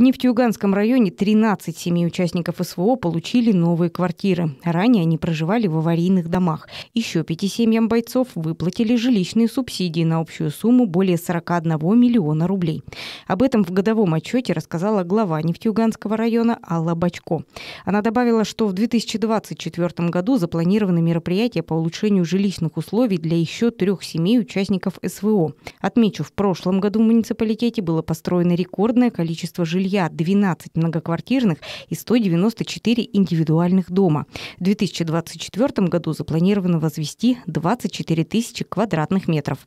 В Нефтьюганском районе 13 семей участников СВО получили новые квартиры. Ранее они проживали в аварийных домах. Еще пяти семьям бойцов выплатили жилищные субсидии на общую сумму более 41 миллиона рублей. Об этом в годовом отчете рассказала глава Нефтьюганского района Алла Бачко. Она добавила, что в 2024 году запланированы мероприятия по улучшению жилищных условий для еще трех семей участников СВО. Отмечу, в прошлом году в муниципалитете было построено рекордное количество жилищ жилья 12 многоквартирных и 194 индивидуальных дома. В 2024 году запланировано возвести 24 тысячи квадратных метров.